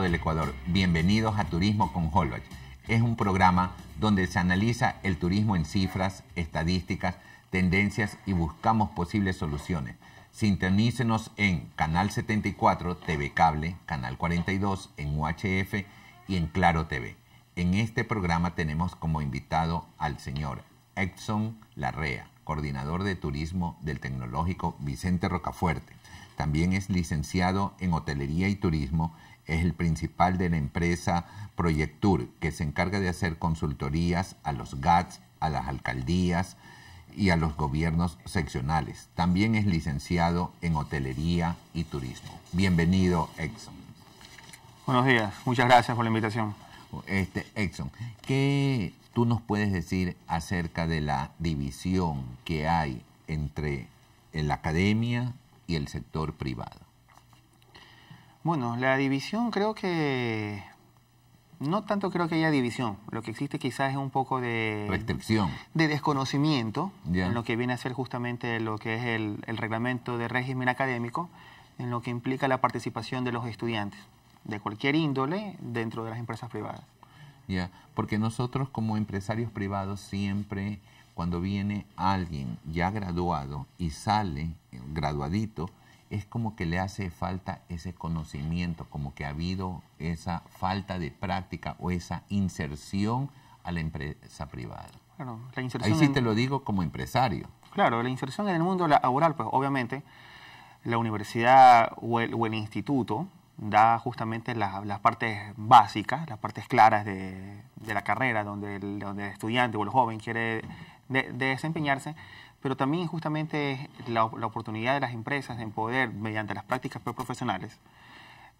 del Ecuador. Bienvenidos a Turismo con Holbach. Es un programa donde se analiza el turismo en cifras, estadísticas, tendencias y buscamos posibles soluciones. Sintonícenos en Canal 74, TV Cable, Canal 42, en UHF y en Claro TV. En este programa tenemos como invitado al señor Edson Larrea, coordinador de turismo del tecnológico Vicente Rocafuerte. También es licenciado en hotelería y turismo es el principal de la empresa Proyectur, que se encarga de hacer consultorías a los GATS, a las alcaldías y a los gobiernos seccionales. También es licenciado en hotelería y turismo. Bienvenido, Exxon. Buenos días, muchas gracias por la invitación. Este, Exxon, ¿qué tú nos puedes decir acerca de la división que hay entre la academia y el sector privado? Bueno, la división creo que... No tanto creo que haya división. Lo que existe quizás es un poco de... Restricción. De desconocimiento en lo que viene a ser justamente lo que es el, reglamento de régimen académico, en lo que implica la participación de los estudiantes, de cualquier índole, dentro de las empresas privadas. Ya, Porque nosotros como empresarios privados siempre, cuando viene alguien ya graduado y sale eh, graduadito, es como que le hace falta ese conocimiento, como que ha habido esa falta de práctica o esa inserción a la empresa privada. Ahí sí te lo digo como empresario. Claro, la inserción en el mundo laboral, pues obviamente la universidad o el, instituto da justamente las partes básicas, las partes claras de, la carrera donde el, donde el, estudiante o el joven quiere desempeñarse, pero también justamente la, oportunidad de las empresas en poder, mediante las prácticas profesionales,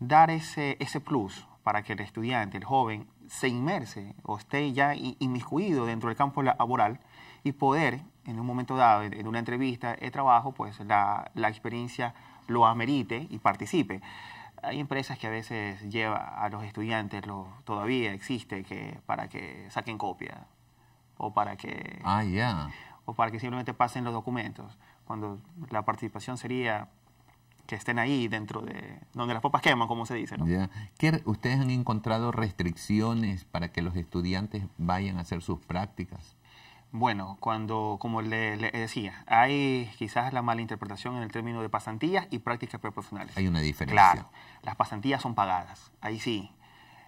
dar ese, ese plus para que el estudiante, el joven, se inmerse o esté ya inmiscuido dentro del campo laboral y poder, en un momento dado, en una entrevista de trabajo, pues la, la experiencia lo amerite y participe. Hay empresas que a veces lleva a los estudiantes, lo, todavía existe, que para que saquen copia o para que... Ah, ya o para que simplemente pasen los documentos, cuando la participación sería que estén ahí dentro de donde las popas queman, como se dice. ¿no? ¿Ustedes han encontrado restricciones para que los estudiantes vayan a hacer sus prácticas? Bueno, cuando, como le, decía, hay quizás la mala interpretación en el término de pasantías y prácticas profesionales. Hay una diferencia. Claro, las pasantías son pagadas, ahí sí.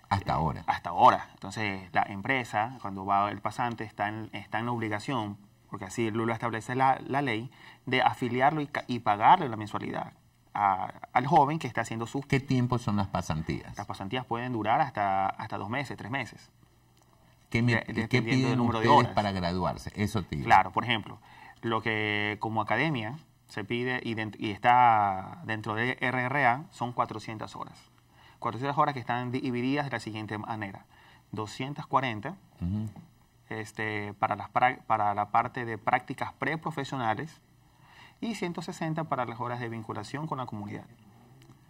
Hasta ahora. hasta ahora. Entonces, la empresa, cuando va el pasante, está en la obligación porque así lo establece la, ley, de afiliarlo y, pagarle la mensualidad. al joven que está haciendo sus... ¿Qué tiempo son las pasantías? Las pasantías pueden durar hasta, hasta dos meses, tres meses. ¿Qué, ¿qué piden número de para graduarse? Eso Claro, por ejemplo, lo que como academia se pide y, está dentro de RRA son 400 horas. 400 horas que están divididas de la siguiente manera. 240 este, para, las, para la parte de prácticas preprofesionales y 160 para las horas de vinculación con la comunidad.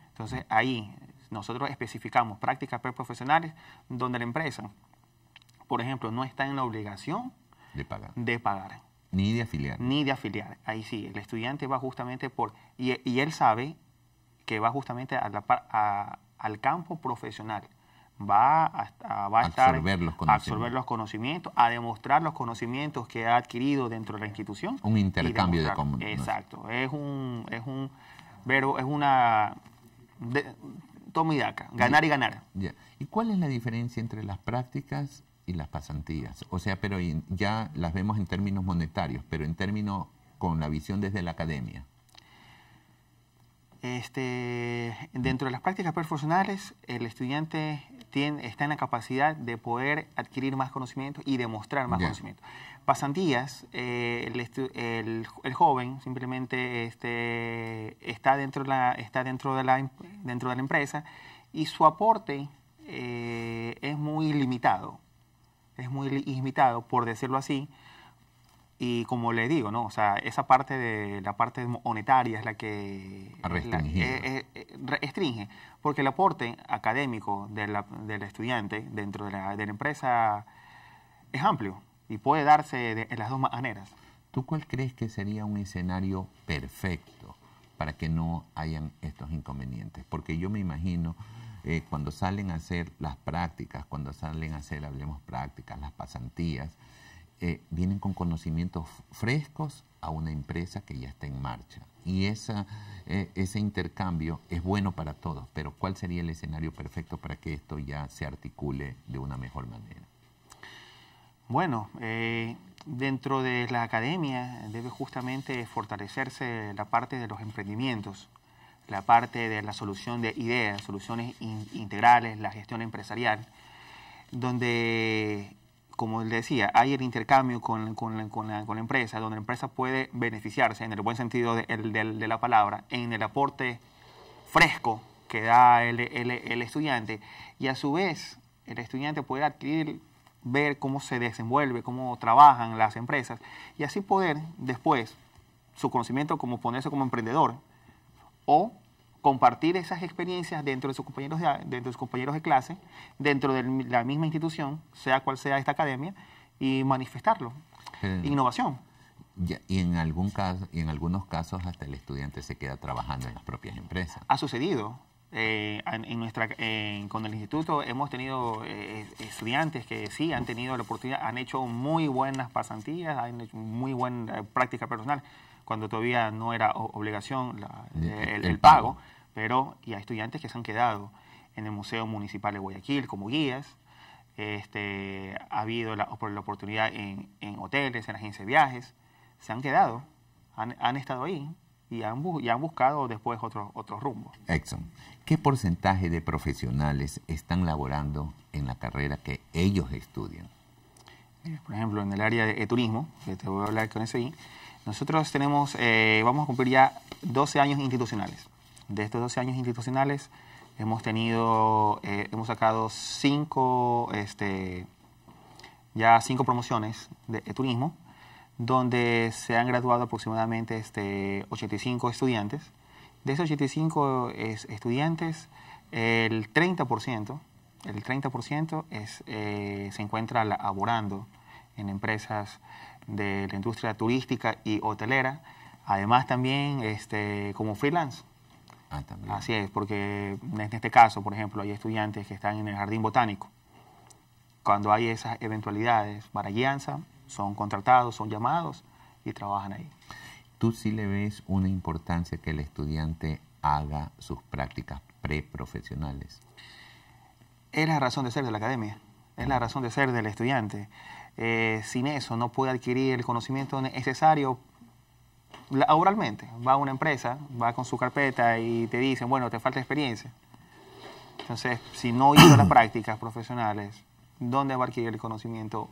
Entonces ahí nosotros especificamos prácticas preprofesionales donde la empresa, por ejemplo, no está en la obligación de pagar. De pagar. Ni de afiliar. Ni de afiliar. Ahí sí, el estudiante va justamente por... Y, él sabe que va justamente al campo profesional va a, estar, absorber los, conocimientos, a demostrar los conocimientos que ha adquirido dentro de la institución. Un intercambio de conocimientos. Exacto, es un, es un, es una de, toma y daca, ganar y, ganar. ¿Y cuál es la diferencia entre las prácticas y las pasantías? O sea, pero ya las vemos en términos monetarios, pero en términos con la visión desde la academia. Este, dentro de las prácticas profesionales, el estudiante está en la capacidad de poder adquirir más conocimiento y demostrar más conocimiento. Pasantías, eh, el, joven simplemente este, está, dentro de la, está dentro, de la, dentro de la empresa y su aporte eh, es muy limitado, es muy limitado, por decirlo así, y como le digo, ¿no? O sea, esa parte de la parte monetaria es la que eh, eh, eh, restringe. Porque el aporte académico de la, del estudiante dentro de la, empresa es amplio y puede darse de, las dos maneras. ¿Tú cuál crees que sería un escenario perfecto para que no hayan estos inconvenientes? Porque yo me imagino cuando salen a hacer las prácticas, cuando salen a hacer, hablemos prácticas, las pasantías, eh, vienen con conocimientos frescos a una empresa que ya está en marcha. Y esa, eh, ese intercambio es bueno para todos, pero ¿cuál sería el escenario perfecto para que esto ya se articule de una mejor manera? Bueno, eh, dentro de la academia debe justamente fortalecerse la parte de los emprendimientos, la parte de la solución de ideas, soluciones integrales, la gestión empresarial, donde como él decía, hay el intercambio con, la, empresa, donde la empresa puede beneficiarse, en el buen sentido de, la palabra, en el aporte fresco que da el, el, estudiante, y a su vez el estudiante puede adquirir, ver cómo se desenvuelve, cómo trabajan las empresas, y así poder después su conocimiento como ponerse como emprendedor o compartir esas experiencias dentro de sus compañeros de, sus compañeros de clase, dentro de la misma institución, sea cual sea esta academia, y manifestarlo. Innovación. y en, algún caso, y en algunos casos hasta el estudiante se queda trabajando en las propias empresas. Ha sucedido. Eh, en nuestra, con el instituto hemos tenido eh, estudiantes que sí han tenido la oportunidad, han hecho muy buenas pasantías, han hecho muy buena eh, práctica personal, cuando todavía no era obligación el, pago pero y hay estudiantes que se han quedado en el Museo Municipal de Guayaquil como guías. Este, ha habido la, oportunidad en, hoteles, en agencias de viajes, se han quedado, han, estado ahí y han, buscado después otros otros rumbos. Exxon, ¿qué porcentaje de profesionales están laborando en la carrera que ellos estudian? Por ejemplo, en el área de, turismo, que te voy a hablar con ese ahí, nosotros tenemos, eh, vamos a cumplir ya 12 años institucionales de estos 12 años institucionales, hemos tenido, eh, hemos sacado cinco, este, ya cinco promociones de, turismo, donde se han graduado aproximadamente este, 85 estudiantes. De esos 85 estudiantes, el 30%, el 30% es, eh, se encuentra laborando en empresas de la industria turística y hotelera, además también este, como freelance. Ah, Así es, porque en este caso, por ejemplo, hay estudiantes que están en el jardín botánico. Cuando hay esas eventualidades para guianza, son contratados, son llamados y trabajan ahí. ¿Tú sí le ves una importancia que el estudiante haga sus prácticas preprofesionales? Es la razón de ser de la academia, es la razón de ser del estudiante. Eh, sin eso no puede adquirir el conocimiento necesario oralmente, Va a una empresa, va con su carpeta y te dicen, bueno, te falta experiencia. Entonces, si no hizo las prácticas profesionales, ¿dónde va a adquirir el conocimiento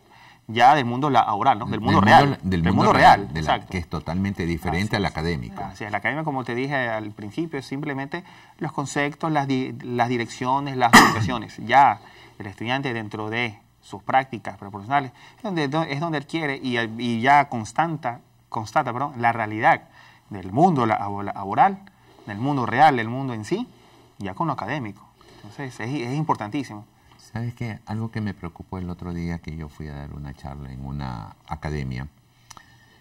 ya del mundo laboral, ¿no? del mundo real? del, mundo, real, que es totalmente diferente al académico. Así es, la academia, como te dije al principio, es simplemente los conceptos, las, las direcciones, las orientaciones. ya el estudiante dentro de sus prácticas profesionales es donde, es donde adquiere y, y ya constanta constata pero la realidad del mundo laboral, del mundo real, del mundo en sí, ya con lo académico. Entonces es, es importantísimo. ¿Sabes qué? Algo que me preocupó el otro día que yo fui a dar una charla en una academia,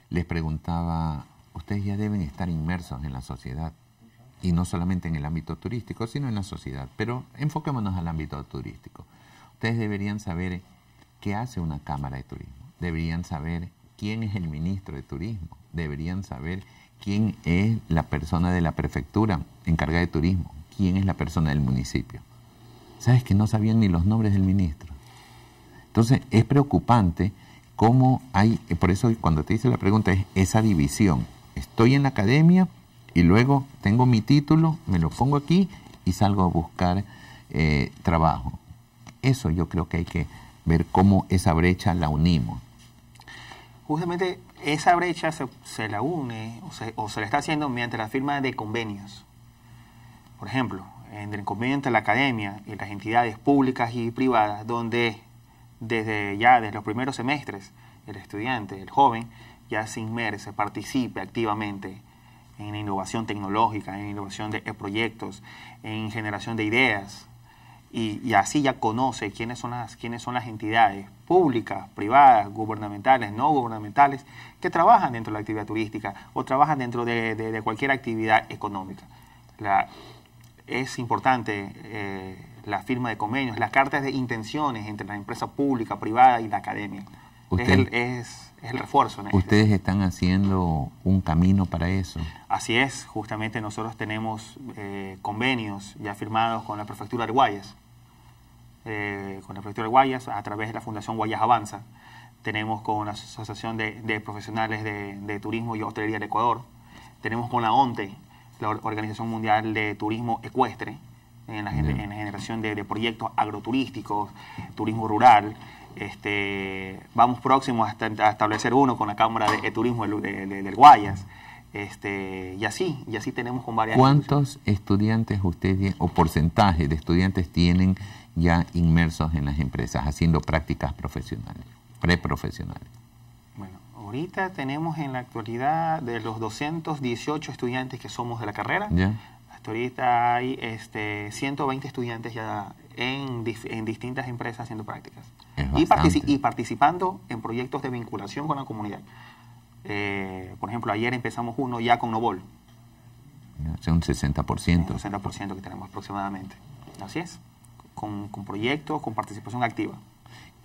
les preguntaba, ustedes ya deben estar inmersos en la sociedad, y no solamente en el ámbito turístico, sino en la sociedad, pero enfoquémonos al ámbito turístico. Ustedes deberían saber qué hace una cámara de turismo, deberían saber quién es el ministro de Turismo, deberían saber quién es la persona de la prefectura encargada de turismo, quién es la persona del municipio. ¿Sabes que no sabían ni los nombres del ministro? Entonces es preocupante cómo hay, por eso cuando te hice la pregunta es esa división. Estoy en la academia y luego tengo mi título, me lo pongo aquí y salgo a buscar eh, trabajo. Eso yo creo que hay que ver cómo esa brecha la unimos justamente esa brecha se, se la une o se, o se, la está haciendo mediante la firma de convenios. Por ejemplo, entre el convenio entre la academia y las entidades públicas y privadas, donde desde ya, desde los primeros semestres, el estudiante, el joven, ya se se participe activamente en innovación tecnológica, en innovación de proyectos, en generación de ideas, y, así ya conoce quiénes son, las, quiénes son las entidades públicas, privadas, gubernamentales, no gubernamentales, que trabajan dentro de la actividad turística o trabajan dentro de, cualquier actividad económica. es importante eh, la firma de convenios, las cartas de intenciones entre la empresa pública, privada y la academia. es, el, refuerzo. Ustedes están haciendo un camino para eso. Así es, justamente nosotros tenemos eh, convenios ya firmados con la prefectura de Guayas eh, con el proyecto de Guayas, a través de la Fundación Guayas Avanza. Tenemos con la Asociación de, Profesionales de, Turismo y Hostelería del Ecuador. Tenemos con la ONTE, la Organización Mundial de Turismo Ecuestre, en la, generación de, proyectos agroturísticos, turismo rural. Este, vamos próximos a establecer uno con la Cámara de, Turismo del, Guayas. Este, y así, y así tenemos con varias. ¿Cuántos estudiantes ustedes o porcentaje de estudiantes tienen ya inmersos en las empresas, haciendo prácticas profesionales, preprofesionales. Bueno, ahorita tenemos en la actualidad de los 218 estudiantes que somos de la carrera, hasta ahorita hay este, 120 estudiantes ya en, distintas empresas haciendo prácticas y, participando en proyectos de vinculación con la comunidad. Eh, por ejemplo, ayer empezamos uno ya con Novol. Es un 60%. Un 60% que tenemos aproximadamente. Así es con, proyectos, con participación activa.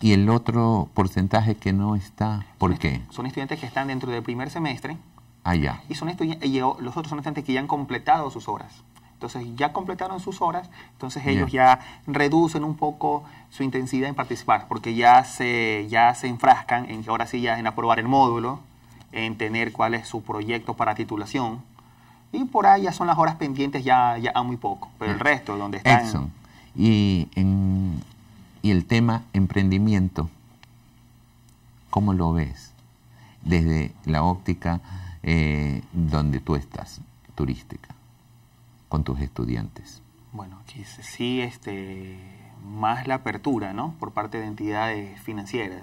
¿Y el otro porcentaje que no está? ¿Por qué? son estudiantes que están dentro del primer semestre. Ah, Y, son los otros son estudiantes que ya han completado sus horas. Entonces ya completaron sus horas, entonces ellos ya reducen un poco su intensidad en participar, porque ya se, ya se enfrascan en que ahora sí ya en aprobar el módulo, en tener cuál es su proyecto para titulación. Y por ahí ya son las horas pendientes ya, ya a muy poco. Pero el resto, donde están y, y el tema emprendimiento, ¿cómo lo ves desde la óptica eh, donde tú estás, turística, con tus estudiantes? Bueno, sí, este, más la apertura, ¿no? Por parte de entidades financieras.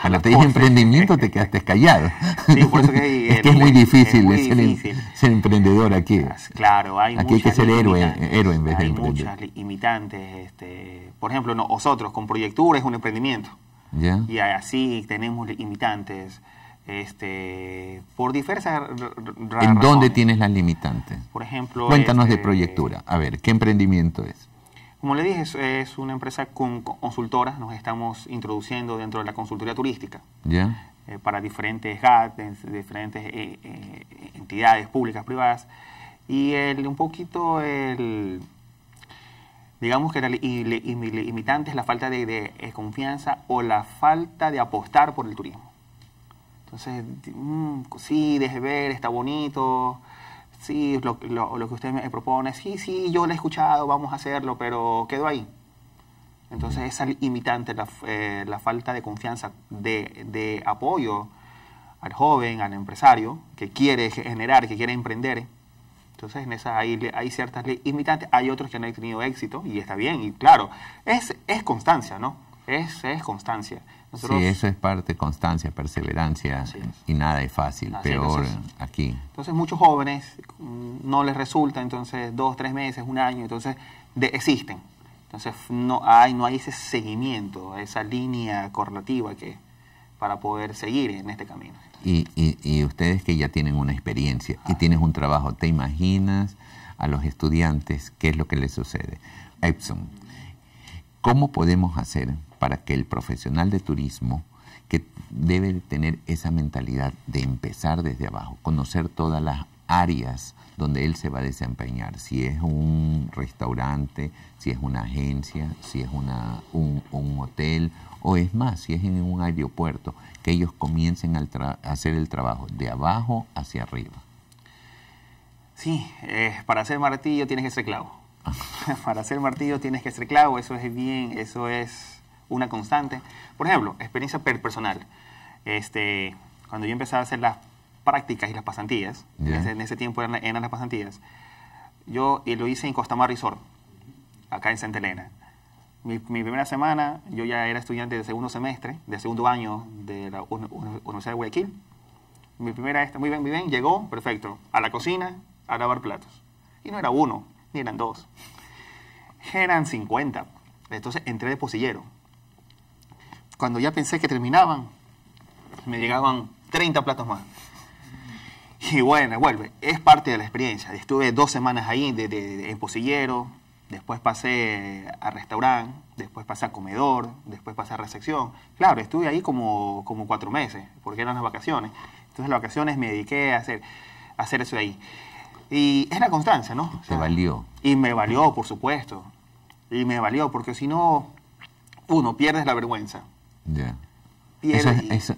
Cuando te dije emprendimiento te quedaste callado. es, que es muy em- difícil, Ser, emprendedor aquí. Claro, hay Aquí hay que ser héroe, en vez de emprendedor. imitantes. Este, por ejemplo, nosotros con Proyectura es un emprendimiento. Y así tenemos limitantes este, por diversas razones. ¿En dónde tienes las limitantes? Por ejemplo... Cuéntanos de este, Proyectura. A ver, ¿qué emprendimiento es? Como le dije, es, una empresa con consultoras, nos estamos introduciendo dentro de la consultoría turística. Eh, para diferentes GAT, diferentes eh, eh, entidades públicas, privadas. Y el, un poquito el, digamos que el, limitante es la falta de, confianza o la falta de apostar por el turismo. Entonces, mm, sí, deje ver, está bonito, sí, lo, lo, que usted me propone, sí, sí, yo lo he escuchado, vamos a hacerlo, pero quedó ahí. Entonces esa imitante la, eh, la falta de confianza, de, de, apoyo al joven, al empresario que quiere generar, que quiere emprender. Entonces en esa hay, hay ciertas imitantes, hay otros que no han tenido éxito y está bien, y claro, es, es constancia, ¿no? es, es constancia. Nosotros... Sí, eso es parte, constancia, perseverancia, y nada es fácil, peor aquí. Entonces muchos jóvenes mm, no les resulta, entonces dos, tres meses, un año, entonces existen. Entonces no hay, no hay ese seguimiento, esa línea correlativa que para poder seguir en este camino. Y, y, ustedes que ya tienen una experiencia y tienes un trabajo, ¿te imaginas a los estudiantes qué es lo que les sucede? Epson, ¿cómo podemos hacer para que el profesional de turismo, que debe tener esa mentalidad de empezar desde abajo, conocer todas las áreas donde él se va a desempeñar, si es un restaurante, si es una agencia, si es una, un, hotel o es más, si es en un aeropuerto, que ellos comiencen a hacer el trabajo de abajo hacia arriba. Sí, eh, para hacer martillo tienes que ser clavo. Ah. para hacer martillo tienes que ser clavo, eso es bien, eso es una constante. Por ejemplo, experiencia personal. Este, cuando yo empecé a hacer las prácticas y las pasantías, en, ese, tiempo eran, las pasantías, yo lo hice en Costa Resort, acá en Santa Elena. Mi, primera semana, yo ya era estudiante de segundo semestre, de segundo año de la Universidad de Guayaquil. Mi primera, esta, muy bien, muy bien, llegó, perfecto, a la cocina a lavar platos. Y no era uno, ni eran dos. Eran 50. Entonces entré de posillero cuando ya pensé que terminaban, me llegaban 30 platos más. Y bueno, vuelve, es parte de la experiencia. Estuve dos semanas ahí en posillero, después pasé a restaurante, después pasé a comedor, después pasé a recepción. Claro, estuve ahí como, como cuatro meses, porque eran las vacaciones. Entonces las vacaciones me dediqué a hacer, hacer eso de ahí. Y es la constancia, ¿no? Se valió. Y me valió, por supuesto. Y me valió, porque si no, uno, pierdes la vergüenza. Ya. Eso, es, eso,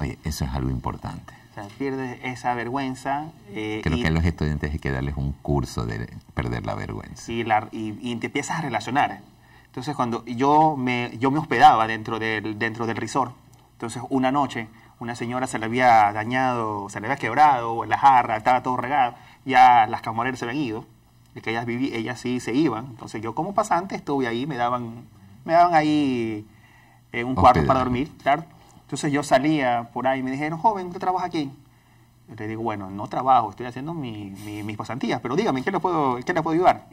oye, eso es algo importante. O sea, pierdes esa vergüenza. Eh, Creo que a los estudiantes hay que darles un curso de perder la vergüenza. Y, la, y, te empiezas a relacionar. Entonces, cuando yo me, yo me hospedaba dentro del, dentro del resort, entonces una noche una señora se le había dañado, se le había quebrado la jarra, estaba todo regado, ya las camareras se habían ido, que ellas, viví, ellas sí se iban. Entonces yo como pasante estuve ahí, me daban, me daban ahí eh, un cuarto para dormir, claro. Entonces yo salía por ahí y me dijeron, joven, ¿usted trabaja aquí? le digo, bueno, no trabajo, estoy haciendo mi, mis pasantías, pero dígame, qué le puedo, qué le puedo ayudar?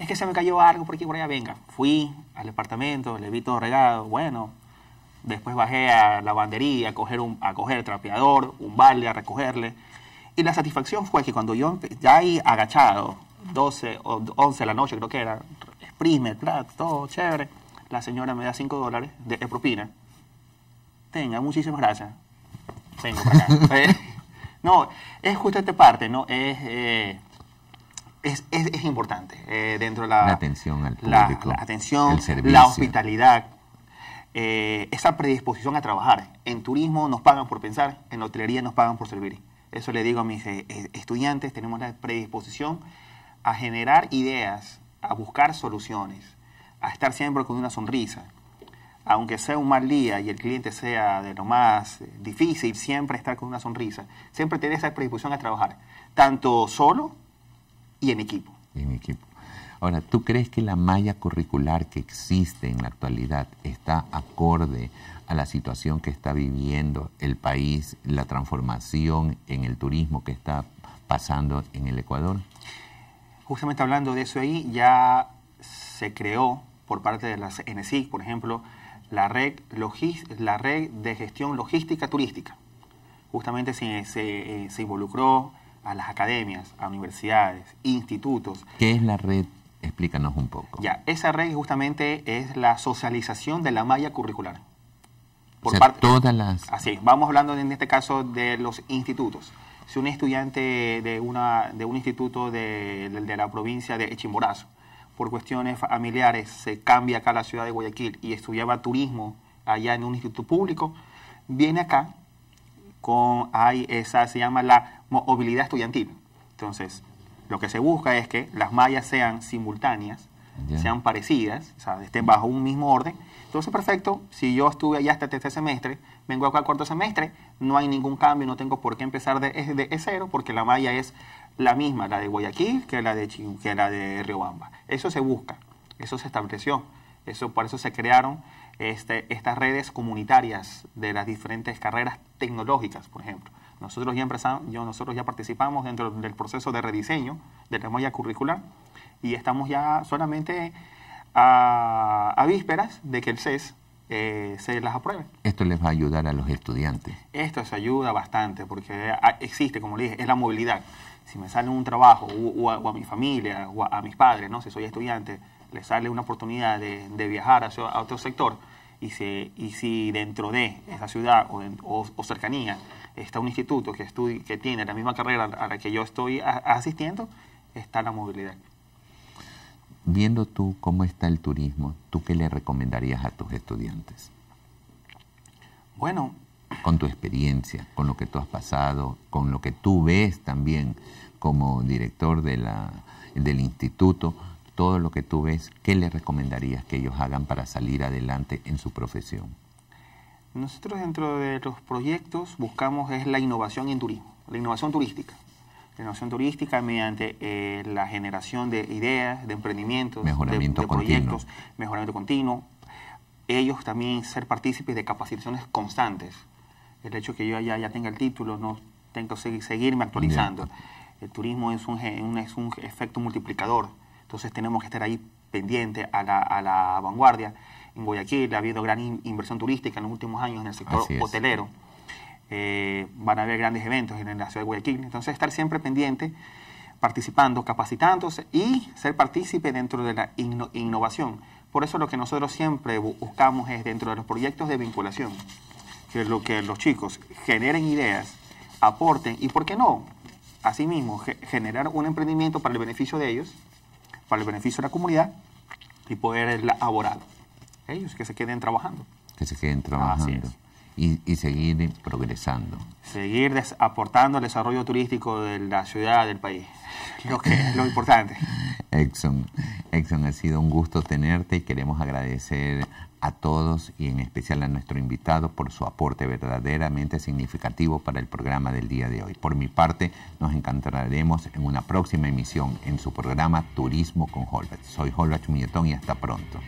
Es que se me cayó algo por aquí por allá, venga. Fui al departamento, le vi todo regado, bueno. Después bajé a la lavandería a coger, un, a coger el trapeador, un balde, a recogerle. Y la satisfacción fue que cuando yo, ya ahí agachado, 12 o 11 de la noche creo que era, exprime, plato, todo chévere la señora me da 5 dólares de, propina. Tenga, muchísimas gracias. Tengo para acá. ¿eh? no, es justo esta parte, ¿no? Es, eh, es, importante eh, dentro de la, atención al público, la, atención, la hospitalidad, esa predisposición a trabajar. En turismo nos pagan por pensar, en hotelería nos pagan por servir. Eso le digo a mis estudiantes, tenemos la predisposición a generar ideas, a buscar soluciones a estar siempre con una sonrisa. Aunque sea un mal día y el cliente sea de lo más eh, difícil, siempre estar con una sonrisa. Siempre tener esa predisposición a trabajar, tanto solo y en equipo. Y en equipo. Ahora, ¿tú crees que la malla curricular que existe en la actualidad está acorde a la situación que está viviendo el país, la transformación en el turismo que está pasando en el Ecuador? Justamente hablando de eso ahí, ya se creó por parte de las NSIC, por ejemplo, la red, la red de gestión logística turística. Justamente eh, se, involucró a las academias, a universidades, institutos. ¿Qué es la red? Explícanos un poco. Ya, esa red justamente es la socialización de la malla curricular. Por todas las... Así vamos hablando en este caso de los institutos. Si un estudiante de, una, de un instituto de, la provincia de Chimborazo por cuestiones familiares se cambia acá a la ciudad de Guayaquil y estudiaba turismo allá en un instituto público, viene acá con, hay esa, se llama la movilidad estudiantil. Entonces, lo que se busca es que las mallas sean simultáneas sean parecidas, o sea, estén bajo un mismo orden. Entonces, perfecto, si yo estuve allá hasta este semestre, vengo acá al cuarto semestre, no hay ningún cambio, no tengo por qué empezar de, de, de cero, porque la malla es la misma, la de Guayaquil que la de, Río que la de Riobamba. Eso se busca, eso se estableció, eso, por eso se crearon este, estas redes comunitarias de las diferentes carreras tecnológicas, por ejemplo. Nosotros ya, empezamos, yo, nosotros ya participamos dentro del proceso de rediseño de la malla curricular y estamos ya solamente a, vísperas de que el CES se eh, las apruebe. Esto les va a ayudar a los estudiantes. Esto se ayuda bastante porque ah, existe, como le dije, es la movilidad. Si me sale un trabajo o, a, mi familia o a, mis padres, no, si soy estudiante, le sale una oportunidad de, viajar a otro sector y si, dentro de esa ciudad o, cercanía está un instituto que, que tiene la misma carrera a la que yo estoy asistiendo, está la movilidad viendo tú cómo está el turismo, ¿tú qué le recomendarías a tus estudiantes? Bueno. Con tu experiencia, con lo que tú has pasado, con lo que tú ves también como director de la, del instituto, todo lo que tú ves, ¿qué le recomendarías que ellos hagan para salir adelante en su profesión? Nosotros dentro de los proyectos buscamos es la innovación en turismo, la innovación turística de turística mediante eh, la generación de ideas, de emprendimientos, de, proyectos, mejoramiento continuo. Ellos también ser partícipes de capacitaciones constantes. El hecho de que yo ya, ya tenga el título, no tengo que seguirme actualizando. El turismo es un, es un efecto multiplicador, entonces tenemos que estar ahí pendiente a la, vanguardia. En Guayaquil ha habido gran inversión turística en los últimos años en el sector hotelero. Eh, van a haber grandes eventos en la ciudad de Guayaquil. Entonces, estar siempre pendiente, participando, capacitándose y ser partícipe dentro de la innovación. Por eso lo que nosotros siempre buscamos es dentro de los proyectos de vinculación, que lo que los chicos generen ideas, aporten y, ¿por qué no? Asimismo, generar un emprendimiento para el beneficio de ellos, para el beneficio de la comunidad y poder elaborar. Ellos que se queden trabajando. Que se queden trabajando y, seguir progresando. Seguir aportando al desarrollo turístico de la ciudad, del país, lo que es lo importante. Exxon, Exxon, ha sido un gusto tenerte y queremos agradecer a todos y en especial a nuestro invitado por su aporte verdaderamente significativo para el programa del día de hoy. Por mi parte, nos encontraremos en una próxima emisión en su programa Turismo con Holbert. Soy Holbert Muñetón y hasta pronto.